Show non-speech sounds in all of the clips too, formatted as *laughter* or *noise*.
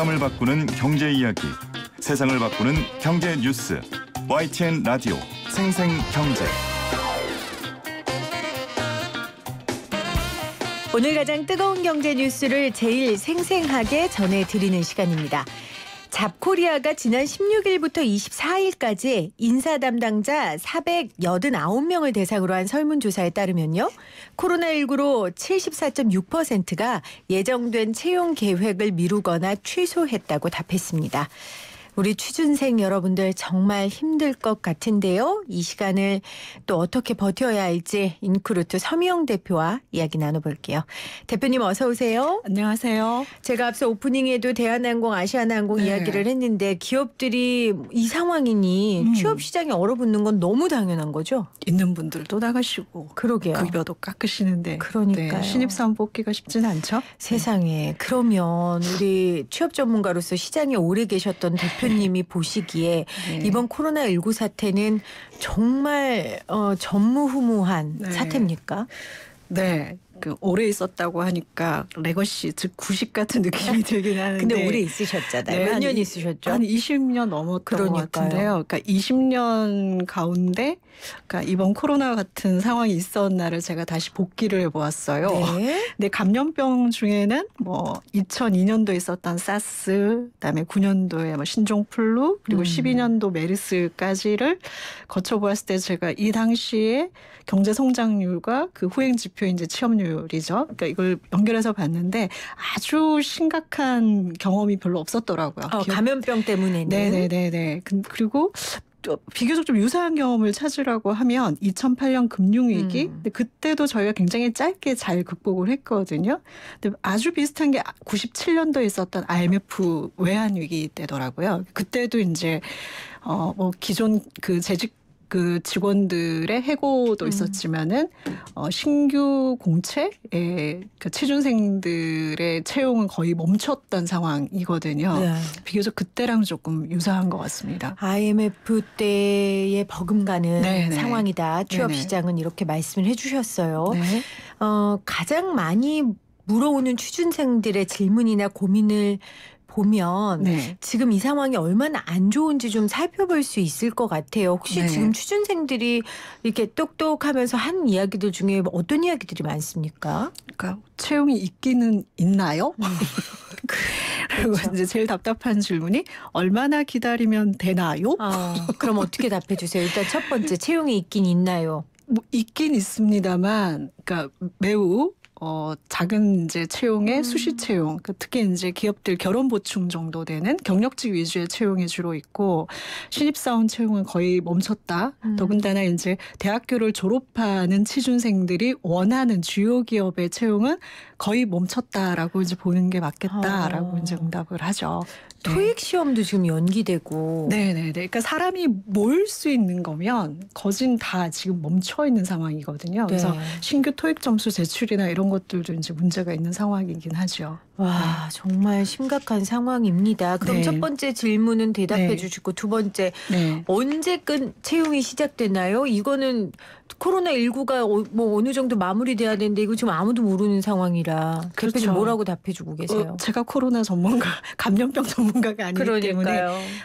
사람을 바꾸는 경제 이야기, 세상을 바꾸는 경제 뉴스. YTN 라디오 생생경제. 오늘 가장 뜨거운 경제 뉴스를 제일 생생하게 전해드리는 시간입니다. 잡코리아가 지난 16일부터 24일까지 인사 담당자 489명을 대상으로 한 설문조사에 따르면요. 코로나19로 74.6%가 예정된 채용 계획을 미루거나 취소했다고 답했습니다. 우리 취준생 여러분들 정말 힘들 것 같은데요. 이 시간을 또 어떻게 버텨야 할지 인크루트 서미영 대표와 이야기 나눠볼게요. 대표님 어서 오세요. 안녕하세요. 제가 앞서 오프닝에도 대한항공, 아시아나항공 네. 이야기를 했는데 기업들이 이 상황이니 음. 취업 시장이 얼어붙는 건 너무 당연한 거죠. 있는 분들도 나가시고 그러게요. 급여도 깎으시는데 그러니까 네, 신입사원 뽑기가 쉽진 않죠. 세상에 네. 그러면 우리 취업 전문가로서 시장에 오래 계셨던 대표 대표님이 보시기에 네. 이번 코로나19 사태는 정말 어, 전무후무한 네. 사태입니까? 네. 그 오래 있었다고 하니까 레거시 즉 구식 같은 느낌이 *laughs* 들긴 하는데 근데 오래 있으셨잖아요. 네, 몇년 있으셨죠? 한 20년 넘었던 그러니까요. 것 같은데요. 그러니까 20년 가운데 그러니까 이번 코로나 같은 상황이 있었나를 제가 다시 복귀를 해보았어요. 네. *laughs* 근데 감염병 중에는 뭐 2002년도 있었던 사스, 그다음에 9년도에 뭐 신종플루 그리고 음. 12년도 메르스까지를 거쳐보았을 때 제가 이 당시에 경제 성장률과 그 후행 지표 이제 취업률 법률이죠. 그러니까 이걸 연결해서 봤는데 아주 심각한 경험이 별로 없었더라고요. 어, 감염병 때문에는. 네네네네. 그리고 비교적 좀 유사한 경험을 찾으라고 하면 2008년 금융위기 음. 근데 그때도 저희가 굉장히 짧게 잘 극복을 했거든요. 근데 아주 비슷한 게 97년도에 있었던 IMF 외환위기 때더라고요. 그때도 이제 어뭐 기존 그 재직 그 직원들의 해고도 음. 있었지만은 어, 신규 공채의 그 그러니까 취준생들의 채용은 거의 멈췄던 상황이거든요. 네. 비교적 그때랑 조금 유사한 것 같습니다. IMF 때의 버금가는 네네. 네. 상황이다. 네, 취업 네. 시장은 이렇게 말씀을 해주셨어요. 네. 어, 가장 많이 물어오는 취준생들의 질문이나 고민을 보면 네. 지금 이 상황이 얼마나 안 좋은지 좀 살펴볼 수 있을 것 같아요. 혹시 네. 지금 취준생들이 이렇게 똑똑하면서 한 이야기들 중에 뭐 어떤 이야기들이 많습니까? 그러니까 채용이 있기는 있나요? 음. *laughs* 그 그리고 그렇죠. 이제 제일 답답한 질문이 얼마나 기다리면 되나요? 아, 그럼 어떻게 답해 주세요? 일단 첫 번째 채용이 있긴 있나요? 뭐 있긴 있습니다만, 그러니까 매우 어, 작은 이제 채용의 음. 수시 채용, 그 특히 이제 기업들 결혼 보충 정도 되는 경력직 위주의 채용이 주로 있고 신입사원 채용은 거의 멈췄다. 음. 더군다나 이제 대학교를 졸업하는 취준생들이 원하는 주요 기업의 채용은 거의 멈췄다라고 이제 보는 게 맞겠다라고 어. 이제 응답을 하죠. 토익 시험도 지금 연기되고. 네 네네. 그러니까 사람이 뭘 수 있는 거면 거진 다 지금 멈춰 있는 상황이거든요. 그래서 네. 신규 토익 점수 제출이나 이런 것들도 이제 문제가 있는 상황이긴 하죠. 와 네. 정말 심각한 상황입니다. 그럼 네. 첫 번째 질문은 대답해 주시고 두 번째 언제끈 채용이 시작되나요? 이거는 코로나 19가 어, 뭐 어느 정도 마무리돼야 되는데 이거 지금 아무도 모르는 상황이라 그렇죠. 대표님 뭐라고 답해 주고 어, 계세요? 어, 제가 코로나 전문가 *laughs* 감염병 전문가 전문가가 아니기 그러니까요. 때문에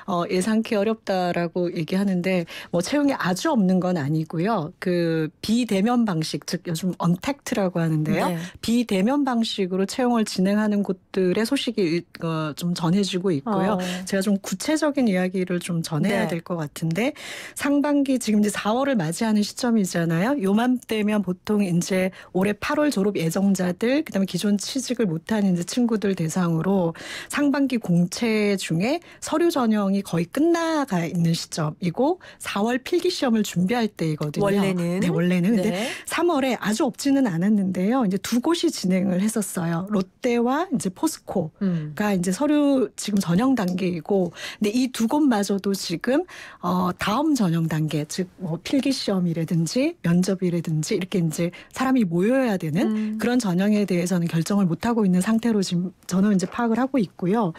어, 예상키 어렵다라고 얘기하는데 뭐 채용이 아주 없는 건 아니고요. 그 비대면 방식 즉 요즘 언택트라고 하는데요. 네. 비대면 방식으로 채용을 진행하는 곳들의 소식이 어, 좀 전해지고 있고요. 어. 제가 좀 구체적인 이야기를 좀 전해야 네. 될것 같은데 상반기 지금 이제 4월을 맞이하는 시점이잖아요. 요맘때면 보통 이제 올해 8월 졸업 예정자들 그다음에 기존 취직을 못한 이제 친구들 대상으로 상반기 공채 중에 서류 전형이 거의 끝나가 있는 시점이고 4월 필기 시험을 준비할 때이거든요. 원래는 네, 원래는 네. 근데 3월에 아주 없지는 않았는데요. 이제 두 곳이 진행을 했었어요. 롯데와 이제 포스코가 음. 이제 서류 지금 전형 단계이고 근데 이 두 곳마저도 지금 어 다음 전형 단계 즉뭐 필기 시험이라든지 면접이라든지 이렇게 이제 사람이 모여야 되는 음. 그런 전형에 대해서는 결정을 못 하고 있는 상태로 지금 저는 이제 파악을 하고 있고요.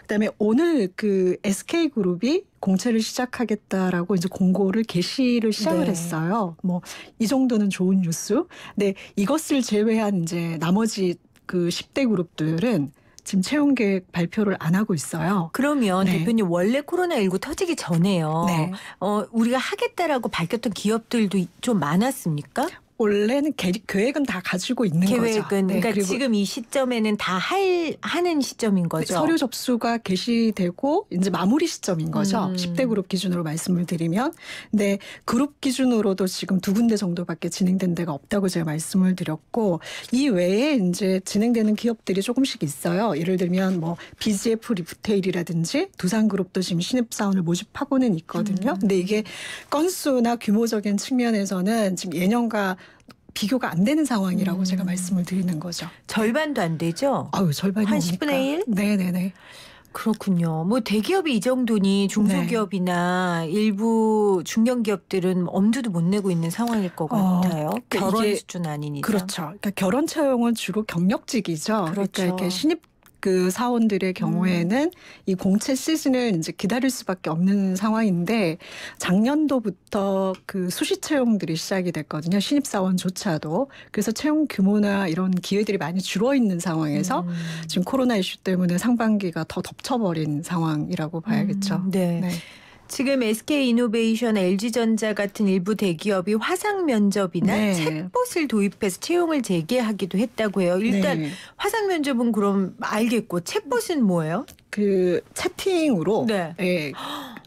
그다음 그다음에 오늘 그 SK 그룹이 공채를 시작하겠다라고 이제 공고를 개시를 시작을 네. 했어요. 뭐 이 정도는 좋은 뉴스. 근데 이것을 제외한 이제 나머지 그 10대 그룹들은 지금 채용 계획 발표를 안 하고 있어요. 그러면 네. 대표님 원래 코로나19 터지기 전에요. 네. 어, 우리가 하겠다라고 밝혔던 기업들도 좀 많았습니까? 원래는 계, 계획은 다 가지고 있는 계획은, 거죠. 계획은 네, 그러니까 지금 이 시점에는 다 할 하는 시점인 네, 거죠. 서류 접수가 개시되고 이제 마무리 시점인 거죠. 음. 10대 그룹 기준으로 말씀을 드리면, 네 그룹 기준으로도 지금 두 군데 정도밖에 진행된 데가 없다고 제가 말씀을 드렸고 이 외에 이제 진행되는 기업들이 조금씩 있어요. 예를 들면 뭐 BGF 리프테일이라든지 두산그룹도 지금 신입사원을 모집하고는 있거든요. 음. 근데 이게 건수나 규모적인 측면에서는 지금 예년과 비교가 안 되는 상황이라고 음. 제가 말씀을 드리는 거죠. 절반도 안 되죠? 아유, 절반이 한 10분의 1? 네네네. 그렇군요. 뭐 대기업이 이 정도니 중소기업이나 네. 일부 중견기업들은 엄두도 못 내고 있는 상황일 것 어, 같아요. 그러니까 결혼 수준 아니니까. 그렇죠. 그러니까 결혼 채용은 주로 경력직이죠. 그러니까 그렇죠. 그러니까 이렇게 신입 그 사원들의 경우에는 음. 이 공채 시즌을 이제 기다릴 수밖에 없는 상황인데 작년도부터 그 수시 채용들이 시작이 됐거든요. 신입 사원조차도 그래서 채용 규모나 이런 기회들이 많이 줄어 있는 상황에서 음. 지금 코로나 이슈 때문에 상반기가 더 덮쳐버린 상황이라고 봐야겠죠. 음. 네. 네. 지금 SK이노베이션, LG전자 같은 일부 대기업이 화상 면접이나 네. 챗봇을 도입해서 채용을 재개하기도 했다고 해요. 일단 네. 화상 면접은 그럼 알겠고 챗봇은 뭐예요? 그 채팅으로 네. 예,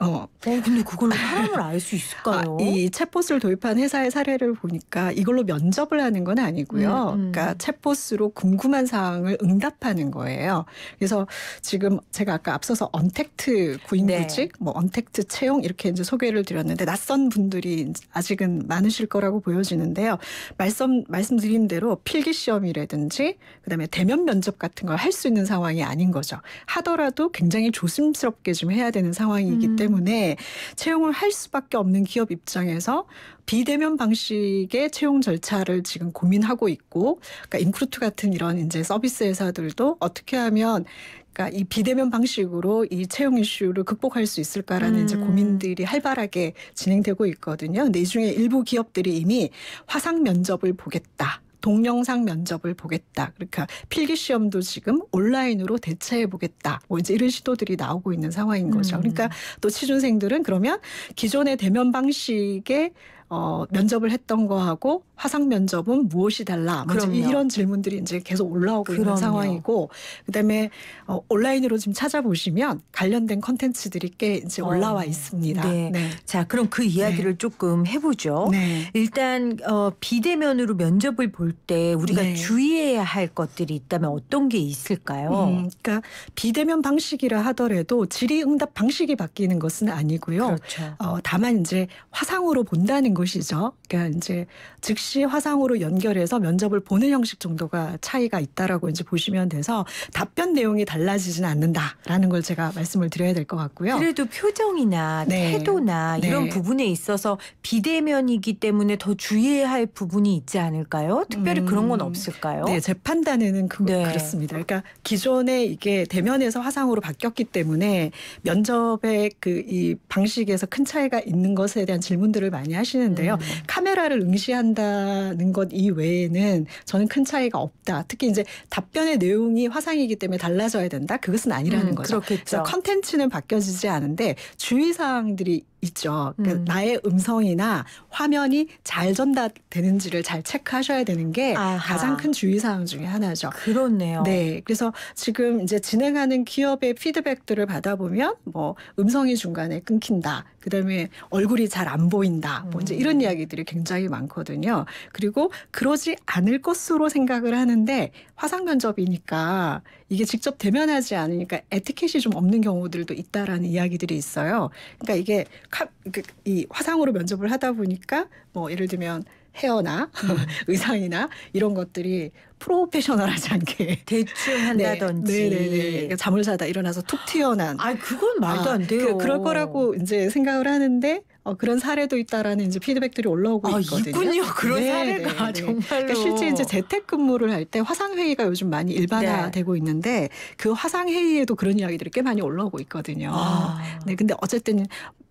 어. 어, 근데 그걸로 사람을 알 수 있을까요? 아, 이 챗봇을 도입한 회사의 사례를 보니까 이걸로 면접을 하는 건 아니고요. 음, 음. 그러니까 챗봇으로 궁금한 사항을 응답하는 거예요. 그래서 지금 제가 아까 앞서서 언택트 구인구직, 네. 뭐 언택트 채용 이렇게 이제 소개를 드렸는데 낯선 분들이 아직은 많으실 거라고 보여지는데요. 말씀 말씀드린 대로 필기 시험이라든지 그다음에 대면 면접 같은 걸 할 수 있는 상황이 아닌 거죠. 하더라도 굉장히 조심스럽게 좀 해야 되는 상황이기 음. 때문에. 때문에 채용을 할 수밖에 없는 기업 입장에서 비대면 방식의 채용 절차를 지금 고민하고 있고, 그러니까 인크루트 같은 이런 이제 서비스 회사들도 어떻게 하면 그니까이 비대면 방식으로 이 채용 이슈를 극복할 수 있을까라는 음. 이제 고민들이 활발하게 진행되고 있거든요. 근데 이 중에 일부 기업들이 이미 화상 면접을 보겠다. 동영상 면접을 보겠다. 그러니까 필기 시험도 지금 온라인으로 대체해 보겠다. 뭐 이제 이런 시도들이 나오고 있는 상황인 거죠. 음. 그러니까 또 취준생들은 그러면 기존의 대면 방식에 어, 면접을 했던 거하고 화상 면접은 무엇이 달라? 뭐 이런 질문들이 이제 계속 올라오고 그럼요. 있는 상황이고 그다음에 어, 온라인으로 지금 찾아보시면 관련된 컨텐츠들이 꽤 이제 어, 올라와 어. 있습니다. 네. 네. 자, 그럼 그 이야기를 네. 조금 해 보죠. 네. 일단 어, 비대면으로 면접을 볼 때 우리가 네. 주의해야 할 것들이 있다면 어떤 게 있을까요? 음, 그러니까 비대면 방식이라 하더라도 질의 응답 방식이 바뀌는 것은 아니고요. 그렇죠. 어, 다만 이제 화상으로 본다는 거 보시죠 그러니까 이제 즉시 화상으로 연결해서 면접을 보는 형식 정도가 차이가 있다라고 이제 보시면 돼서 답변 내용이 달라지지는 않는다라는 걸 제가 말씀을 드려야 될 것 같고요. 그래도 표정이나 네. 태도나 네. 이런 부분에 있어서 비대면이기 때문에 더 주의해야 할 부분이 있지 않을까요? 특별히 음, 그런 건 없을까요? 네, 제 판단에는 그, 네. 그렇습니다. 그러니까 기존에 이게 대면에서 화상으로 바뀌었기 때문에 면접의 그 이 방식에서 큰 차이가 있는 것에 대한 질문들을 많이 하시는 쓰는데요. 음. 카메라를 응시한다는 것 이외에는 저는 큰 차이가 없다. 특히 이제 답변의 내용이 화상이기 때문에 달라져야 된다. 그것은 아니라는 음, 거죠. 그렇겠죠. 그래서 컨텐츠는 바뀌어지지 않은데 주의사항들이 있죠. 그러니까 음. 나의 음성이나 화면이 잘 전달되는지를 잘 체크하셔야 되는 게 아하. 가장 큰 주의사항 중에 하나죠. 그렇네요. 네. 그래서 지금 이제 진행하는 기업의 피드백들을 받아보면 뭐 음성이 중간에 끊긴다. 그다음에 얼굴이 잘 안 보인다. 뭐 이제 이런 음. 이야기들이 굉장히 많거든요. 그리고 그러지 않을 것으로 생각을 하는데 화상 면접이니까 이게 직접 대면하지 않으니까 에티켓이 좀 없는 경우들도 있다라는 이야기들이 있어요. 그러니까 이게 그, 이 화상으로 면접을 하다 보니까 뭐 예를 들면 헤어나 음. *laughs* 의상이나 이런 것들이 프로페셔널하지 않게 대충 한다든지 네, 네네 그 그러니까 자물사다 일어나서 툭 튀어난 아 그건 말도 아, 안 돼요 그, 럴 거라고 이제 생각을 하는데 어, 그런 사례도 있다라는 이제 피드백들이 올라오고 아, 있거든요. 있군요 그런 네, 사례가 네, 네. 정말로 그러니까 실제 이제 재택근무를 할 때 화상회의가 요즘 많이 일반화되고 네. 있는데 그 화상회의에도 그런 이야기들이 꽤 많이 올라오고 있거든요. 아. 네 근데 어쨌든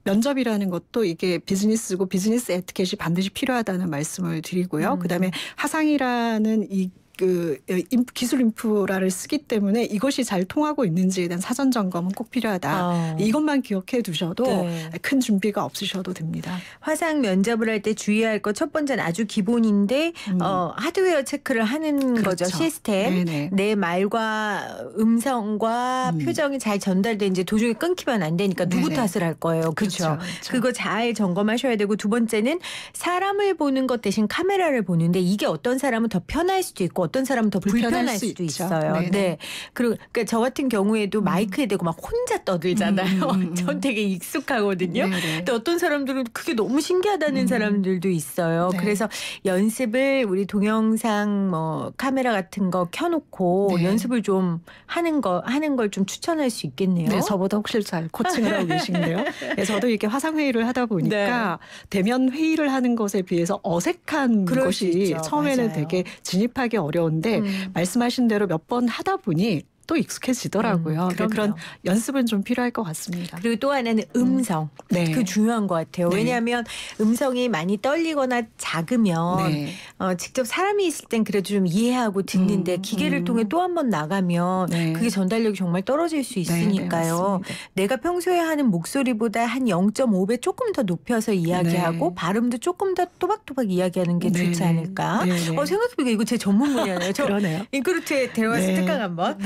면접이라는 것도 이게 비즈니스고 비즈니스 에티켓이 반드시 필요하다는 말씀을 드리고요. 음. 그다음에 하상이라는 이그 예, 기술 인프라를 쓰기 때문에 이것이 잘 통하고 있는지에 대한 사전 점검은 꼭 필요하다. 아. 이것만 기억해 두셔도 네. 큰 준비가 없으셔도 됩니다. 화상 면접을 할 때 주의할 것 첫 번째는 아주 기본인데 음. 어, 하드웨어 체크를 하는 그렇죠. 거죠. 시스템. 네네. 내 말과 음성과 음. 표정이 잘 전달되는지 도중에 끊기면 안 되니까 누구 네네. 탓을 할 거예요. 그렇죠. 그렇죠. 그렇죠. 그거 잘 점검하셔야 되고 두 번째는 사람을 보는 것 대신 카메라를 보는데 이게 어떤 사람은 더 편할 수도 있고 어떤 사람은 더 불편할, 불편할 수도 있죠. 있어요. 네네. 네. 그리고 그러니까 저 같은 경우에도 음. 마이크에 대고 막 혼자 떠들잖아요. 음. 음, 음, 음. *laughs* 전 되게 익숙하거든요. 근데 어떤 사람들은 그게 너무 신기하다는 음. 사람들도 있어요. 네. 그래서 연습을 우리 동영상 뭐 카메라 같은 거 켜놓고 네. 연습을 좀 하는 거 하는 걸 좀 추천할 수 있겠네요. 네, 저보다 혹시 잘 코칭을 하고 계신데요. *laughs* 네, 저도 이렇게 화상 회의를 하다 보니까 네. 대면 회의를 하는 것에 비해서 어색한 것이 처음에는 맞아요. 되게 진입하기 어려. 어려운데 음. 말씀하신 대로 몇 번 하다 보니 또 익숙해지더라고요. 음, 그러니까 그런 연습은 좀 필요할 것 같습니다. 그리고 또 하나는 음성. 음. 네. 그 중요한 것 같아요. 네. 왜냐하면 음성이 많이 떨리거나 작으면 네. 어, 직접 사람이 있을 땐 그래도 좀 이해하고 듣는데 음, 기계를 음. 통해 또 한 번 나가면 네. 그게 전달력이 정말 떨어질 수 네, 네, 있으니까요. 내가 평소에 하는 목소리보다 한 0.5배 조금 더 높여서 이야기하고 발음도 조금 더 또박또박 이야기하는 게 좋지 않을까. 어, 생각해보니까 이거 제 전문 분야네요. 그러네요. 인크루트에 대화 스택강 한번.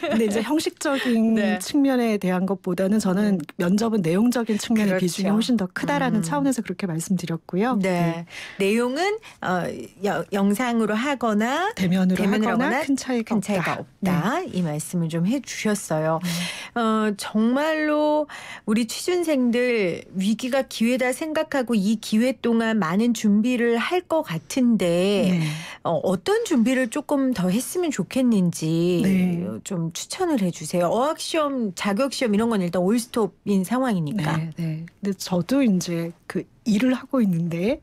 근데 이제 형식적인 네. 측면에 대한 것보다는 저는 네. 면접은 내용적인 측면의 그렇죠. 비중이 훨씬 더 크다라는 음. 차원에서 그렇게 말씀드렸고요. 네. 네. 내용은 어, 여, 영상으로 하거나 대면으로, 하거나, 하거나, 큰 차이가 큰 차이가 없다. 없다. 네. 이 말씀을 좀 해주셨어요. 네. 어, 정말로 우리 취준생들 위기가 기회다 생각하고 이 기회 동안 많은 준비를 할 것 같은데 네. 어, 어떤 준비를 조금 더 했으면 좋겠는지 네. 좀 추천을 해주세요. 어학시험, 자격시험 이런 건 일단 올스톱인 상황이니까. 네, 네. 근데 저도 이제 그 일을 하고 있는데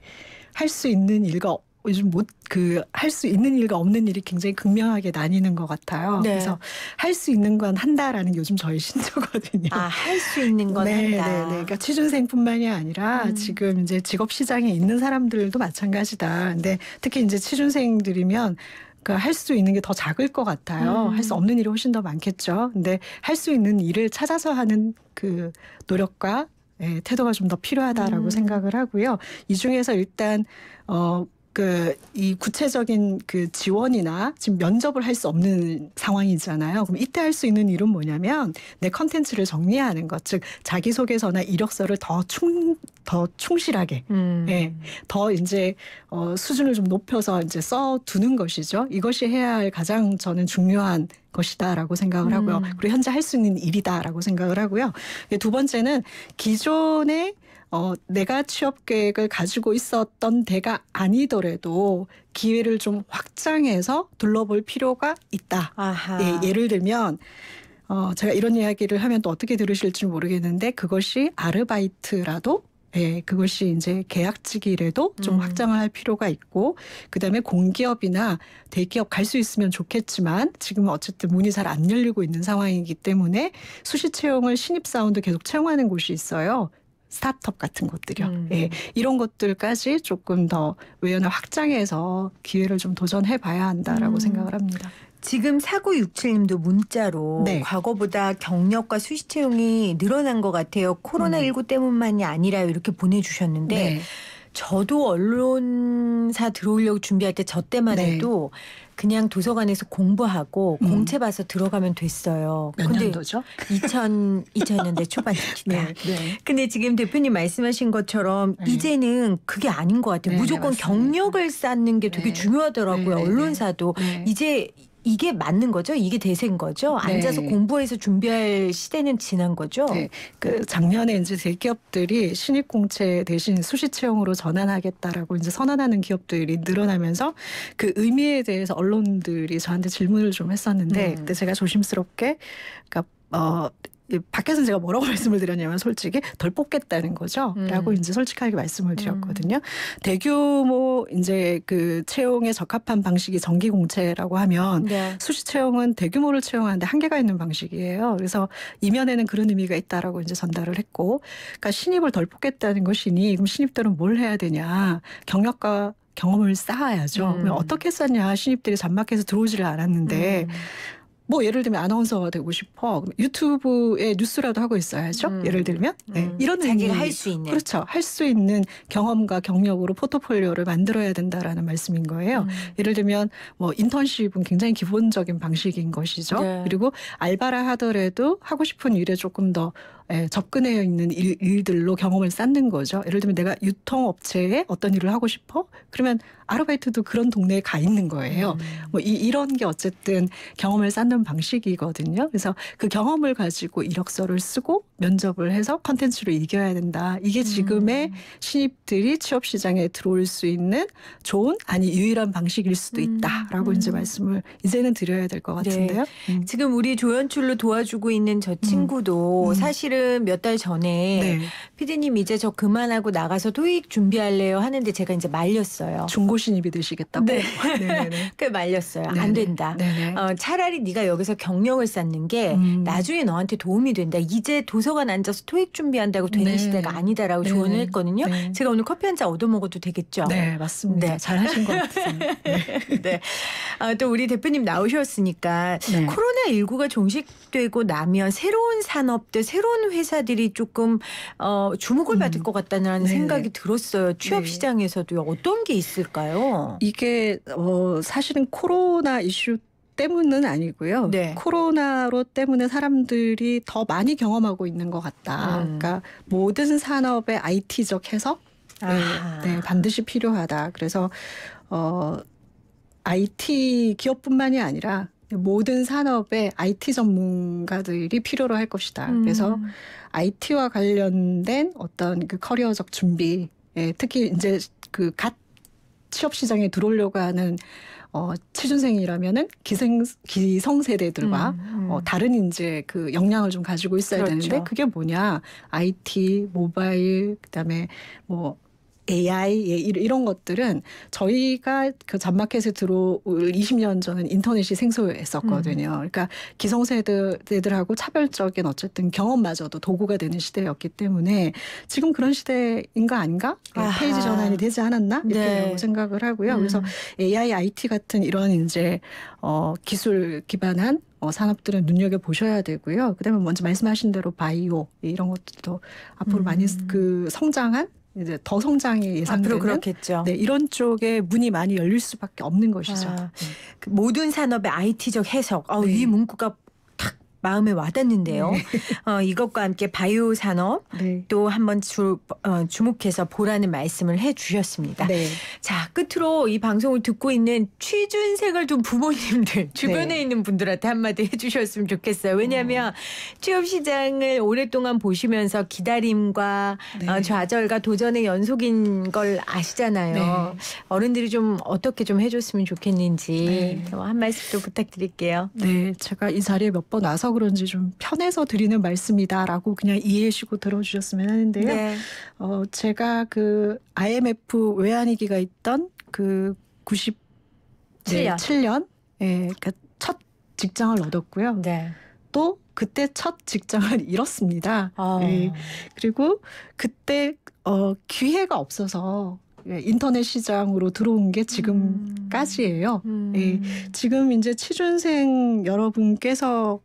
할 수 있는 일과 요즘 못 그 할 수 있는 일과 없는 일이 굉장히 극명하게 나뉘는 것 같아요. 네. 그래서 할 수 있는 건 한다라는 요즘 저희 *laughs* 신조거든요. 아, 할 수 있는 건 네, 네 한다. 네, 네. 그러니까 취준생뿐만이 아니라 음. 지금 이제 직업 시장에 있는 사람들도 마찬가지다. 근데 특히 이제 취준생들이면 그러니까 할수 있는 게 더 작을 것 같아요. 음. 할수 없는 일이 훨씬 더 많겠죠. 근데 할 수 있는 일을 찾아서 하는 그 노력과 예, 태도가 좀 더 필요하다라고 음. 생각을 하고요. 이 중에서 일단 어 그이 구체적인 그 지원이나 지금 면접을 할 수 없는 상황이잖아요. 그럼 이때 할 수 있는 일은 뭐냐면 내 컨텐츠를 정리하는 것, 즉 자기소개서나 이력서를 더 충 더 충실하게, 음. 예, 더 이제 어, 수준을 좀 높여서 이제 써 두는 것이죠. 이것이 해야 할 가장 저는 중요한 것이다라고 생각을 하고요. 음. 그리고 현재 할 수 있는 일이다라고 생각을 하고요. 네, 두 번째는 기존의 어, 내가 취업 계획을 가지고 있었던 데가 아니더라도 기회를 좀 확장해서 둘러볼 필요가 있다. 아하. 예, 예를 들면 어, 제가 이런 이야기를 하면 또 어떻게 들으실지 모르겠는데 그것이 아르바이트라도 예, 그것이 이제 계약직이라도 좀 음. 확장을 할 필요가 있고 그다음에 공기업이나 대기업 갈 수 있으면 좋겠지만 지금은 어쨌든 문이 잘 안 열리고 있는 상황이기 때문에 수시 채용을 신입 사원도 계속 채용하는 곳이 있어요. 스타트업 같은 것들이요. 음. 예, 이런 것들까지 조금 더 외연을 확장해서 기회를 좀 도전해 봐야 한다라고 음. 생각을 합니다. 지금 사구육칠님도 문자로 네. 과거보다 경력과 수시 채용이 늘어난 것 같아요. 코로나19 음. 때문만이 아니라 이렇게 보내주셨는데 네. 저도 언론사 들어오려고 준비할 때 저 때만 네. 해도 그냥 도서관에서 공부하고 음. 공채 봐서 들어가면 됐어요. 몇 근데 년도죠? 2000, 2000년대 초반입니다. *laughs* 네, 네. 근데 지금 대표님 말씀하신 것처럼 네. 이제는 그게 아닌 것 같아요. 네, 네, 무조건 맞 경력을 쌓는 게 되게 네. 중요하더라고요. 언론사도 이제 이게 맞는 거죠? 이게 대세인 거죠? 네. 앉아서 공부해서 준비할 시대는 지난 거죠? 네. 그 작년에 이제 대기업들이 신입 공채 대신 수시 채용으로 전환하겠다라고 이제 선언하는 기업들이 늘어나면서 그 의미에 대해서 언론들이 저한테 질문을 좀 했었는데 음. 그때 제가 조심스럽게 그니까 어 밖에서 제가 뭐라고 *laughs* 말씀을 드렸냐면 솔직히 덜 뽑겠다는 거죠라고 음. 이제 솔직하게 말씀을 음. 드렸거든요. 음. 대규모 이제 그 채용에 적합한 방식이 정기 공채라고 하면 네. 수시 채용은 대규모를 채용하는데 한계가 있는 방식이에요. 그래서 이면에는 그런 의미가 있다라고 이제 전달을 했고, 그러니까 신입을 덜 뽑겠다는 것이니 그럼 신입들은 뭘 해야 되냐 경력과 경험을 쌓아야죠. 음. 어떻게 쌓냐 신입들이 잔막해서 들어오지를 않았는데 음. 뭐 예를 들면 아나운서가 되고 싶어 유튜브에 뉴스라도 하고 있어야죠 음. 예를 들면 네. 음. 이런 자기가 할수 있는 그렇죠 할 수 있는 경험과 경력으로 포트폴리오를 만들어야 된다라는 말씀인 거예요 음. 예를 들면 뭐 인턴십은 굉장히 기본적인 방식인 것이죠 네. 그리고 알바라 하더라도 하고 싶은 일에 조금 더 예, 접근해 있는 일, 일들로 경험을 쌓는 거죠. 예를 들면 내가 유통업체에 어떤 일을 하고 싶어? 그러면 아르바이트도 그런 동네에 가 있는 거예요. 음. 뭐 이, 이런 게 어쨌든 경험을 쌓는 방식이거든요. 그래서 그 경험을 가지고 이력서를 쓰고 면접을 해서 컨텐츠로 이겨야 된다. 이게 지금의 음. 신입들이 취업 시장에 들어올 수 있는 좋은 아니 유일한 방식일 수도 음. 있다라고 음. 이제 말씀을 이제는 드려야 될것 네. 같은데요. 네. 지금 우리 조연출로 도와주고 있는 저 음. 친구도 사실은 사실은 몇달 전에 네. 피디님 이제 저 그만하고 나가서 토익 준비할래요 하는데 제가 이제 말렸어요. 중고 신입이 되시겠다고. 네. 그 *laughs* 말렸어요. 네네. 안 된다. 어, 차라리 네가 여기서 경력을 쌓는 게 음. 나중에 너한테 도움이 된다. 이제 도서관 앉아서 토익 준비한다고 되는 네. 시대가 아니다라고 네네. 조언을 했거든요. 제가 오늘 커피 한 잔 얻어먹어도 되겠죠? 네, 맞습니다. 네. 잘하신 것 *laughs* 같아요. 네. 네. 아, 또 우리 대표님 나오셨으니까 코로나19가 종식되고 나면 새로운 산업들, 새로운 회사들이 조금 어, 주목을 받을 음. 것 같다는 네 생각이 들었어요. 네. 취업 네. 시장에서도 어떤 게 있을까요? 이게 어, 사실은 코로나 이슈 때문은 아니고요. 네. 코로나로 때문에 사람들이 더 많이 경험하고 있는 것 같다. 음. 그러니까 모든 산업의 IT적 해석 아. 네, 반드시 필요하다. 그래서 어 IT 기업뿐만이 아니라 모든 산업에 IT 전문가들이 필요로 할 것이다. 음. 그래서 IT와 관련된 어떤 그 커리어적 준비, 예, 특히 이제 그갓 취업 시장에 들어오려고 하는 어, 취준생이라면은 기생 기성 세대들과 음, 음. 어, 다른 이제 그 역량을 좀 가지고 있어야 그렇죠. 되는데 그게 뭐냐 IT 모바일 그다음에 뭐 AI 예, 이런 것들은 저희가 그 잡마켓에 들어올 20년 전은 인터넷이 생소했었거든요. 음. 그러니까 기성세대들하고 차별적인 어쨌든 경험마저도 도구가 되는 시대였기 때문에 지금 그런 시대인거 아닌가? 예, 아하. 페이지 전환이 되지 않았나? 이렇게 네. 생각을 하고요. 음. 그래서 AI, IT 같은 이런 이제 어, 기술 기반한 어, 산업들은 눈여겨 보셔야 되고요. 그다음에 먼저 말씀하신 대로 바이오 이런 것들도 앞으로 음. 많이 그 성장한 이제 더 성장이 아, 예상되는 그렇겠죠. 네, 이런 쪽에 문이 많이 열릴 수밖에 없는 것이죠. 아, 네. 그 모든 산업의 IT적 해석. 어, 네. 이 문구가 마음에 와닿는데요. 네. 어, 이것과 함께 바이오 산업 네. 또 한번 주, 어, 주목해서 보라는 말씀을 해주셨습니다. 네. 자 끝으로 이 방송을 듣고 있는 취준생을 좀 부모님들 네. 주변에 있는 분들한테 한마디 해주셨으면 좋겠어요. 왜냐하면 어. 취업 시장을 오랫동안 보시면서 기다림과 어, 네. 좌절과 도전의 연속인 걸 아시잖아요. 네. 어른들이 좀 어떻게 좀 해줬으면 좋겠는지 뭐 한 말씀 좀 부탁드릴게요. 네, 제가 이 자리에 몇 번 와서 해서 그런지 좀 편해서 드리는 말씀이다라고 그냥 이해하시고 들어주셨으면 하는데요. 네. 어, 제가 그 IMF 외환위기가 있던 그 97년 네, 예, 그러니까 첫 직장을 얻었고요. 네. 또 그때 첫 직장을 *laughs* 잃었습니다. 아. 예, 그리고 그때 어, 기회가 없어서 예, 인터넷 시장으로 들어온 게 지금까지예요. 음. 예, 음. 지금 이제 취준생 여러분께서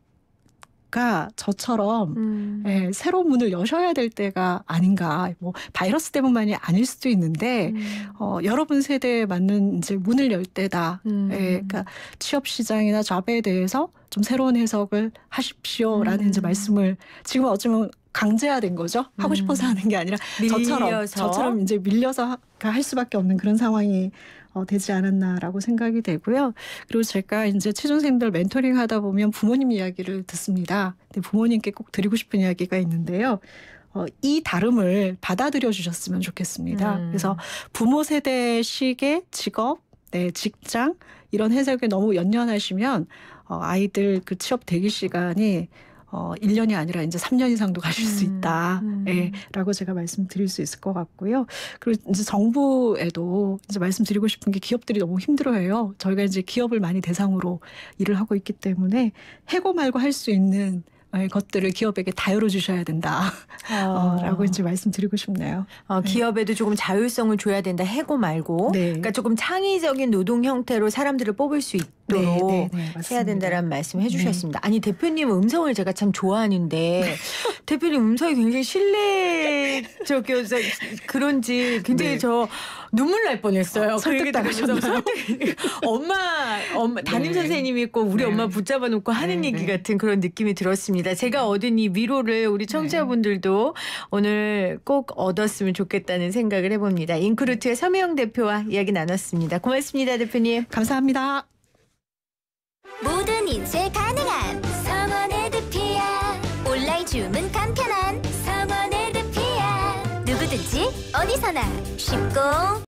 모두까 저처럼 음. 예, 새로운 문을 여셔야 될 때가 아닌가. 뭐 바이러스 때문만이 아닐 수도 있는데 음. 어, 여러분 세대에 맞는 이제 문을 열 때다. 예, 음. 예, 그러니까 취업 시장이나 잡에 대해서 좀 새로운 해석을 하십시오라는 이제 음. 말씀을 지금 어쩌면 강제화된 거죠. 하고 음. 싶어서 하는 게 아니라 밀려서. 저처럼 저처럼 이제 밀려서 할 수밖에 없는 그런 상황이 어, 되지 않았나라고 생각이 되고요. 그리고 제가 이제 취준생들 멘토링 하다 보면 부모님 이야기를 듣습니다. 근데 부모님께 꼭 드리고 싶은 이야기가 있는데요. 어, 이 다름을 받아들여 주셨으면 좋겠습니다. 음. 그래서 부모 세대식의 직업, 네, 직장 이런 해석에 너무 연연하시면 어, 아이들 그 취업 대기 시간이 어, 1년이 아니라 이제 3년 이상도 가실 수 음, 있다. 음, 음. 라고 제가 말씀드릴 수 있을 것 같고요. 그리고 이제 정부에도 이제 말씀드리고 싶은 게 기업들이 너무 힘들어해요. 저희가 이제 기업을 많이 대상으로 일을 하고 있기 때문에 해고 말고 할 수 있는 네, 것들을 기업에게 다 열어주셔야 된다라고 아. *laughs* 어, 이제 말씀드리고 싶네요. 어, 네. 기업에도 네. 조금 자율성을 줘야 된다 해고 말고, 네. 그러니까 조금 창의적인 노동 형태로 사람들을 뽑을 수 있도록 네, 네 해야 된다라는 말씀 해주셨습니다. 아니 대표님 음성을 제가 참 좋아하는데 *laughs* 대표님 음성이 굉장히 신뢰적이어서 그런지 굉장히 저 눈물 날 뻔했어요. 아, 그 설득당하셨나요? *laughs* 엄마, 엄마 네. 담임 선생님이 꼭 우리 네. 엄마 붙잡아 놓고 하는 네. 얘기 네. 같은 그런 느낌이 들었습니다. 제가 네. 얻은 이 위로를 우리 청취자분들도 오늘 꼭 얻었으면 좋겠다는 생각을 해봅니다. 인크루트의 서미영 대표와 이야기 나눴습니다. 고맙습니다, 대표님. 감사합니다. 모든 인쇄 가능한 성원의 드피아 온라인 주문 간편한 성원의 드피아 누구든지 어디서나 쉽고